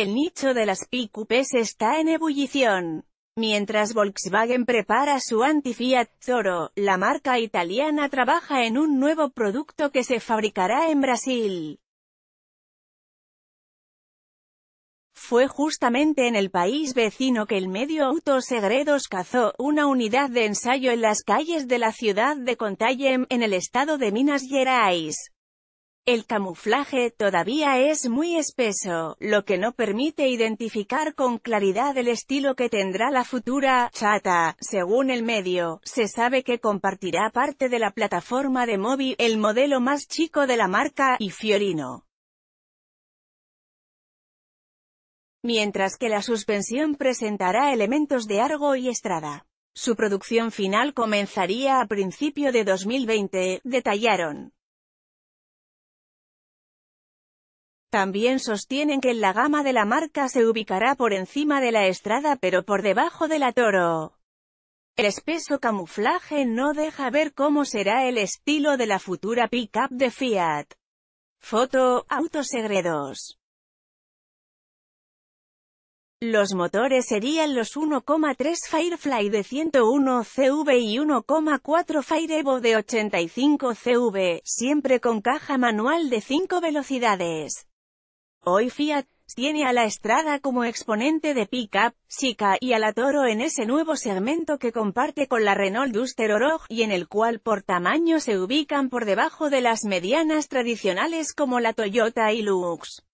El nicho de las pícupes está en ebullición. Mientras Volkswagen prepara su anti-Fiat Zoro, la marca italiana trabaja en un nuevo producto que se fabricará en Brasil. Fue justamente en el país vecino que el medio Autosegredos cazó una unidad de ensayo en las calles de la ciudad de Contayem en el estado de Minas Gerais. El camuflaje todavía es muy espeso, lo que no permite identificar con claridad el estilo que tendrá la futura chata. Según el medio, se sabe que compartirá parte de la plataforma de móvil, el modelo más chico de la marca, y Fiorino. Mientras que la suspensión presentará elementos de Argo y Estrada. Su producción final comenzaría a principio de 2020, detallaron. También sostienen que la gama de la marca se ubicará por encima de la Estrada pero por debajo de la Toro. El espeso camuflaje no deja ver cómo será el estilo de la futura pickup de Fiat. Foto, Autosegredos. Los motores serían los 1,3 Firefly de 101 CV y 1,4 Firevo de 85 CV, siempre con caja manual de 5 velocidades. Hoy Fiat tiene a la Estrada como exponente de pickup, up y a la Toro en ese nuevo segmento que comparte con la Renault Duster Oroch y en el cual por tamaño se ubican por debajo de las medianas tradicionales como la Toyota y Lux.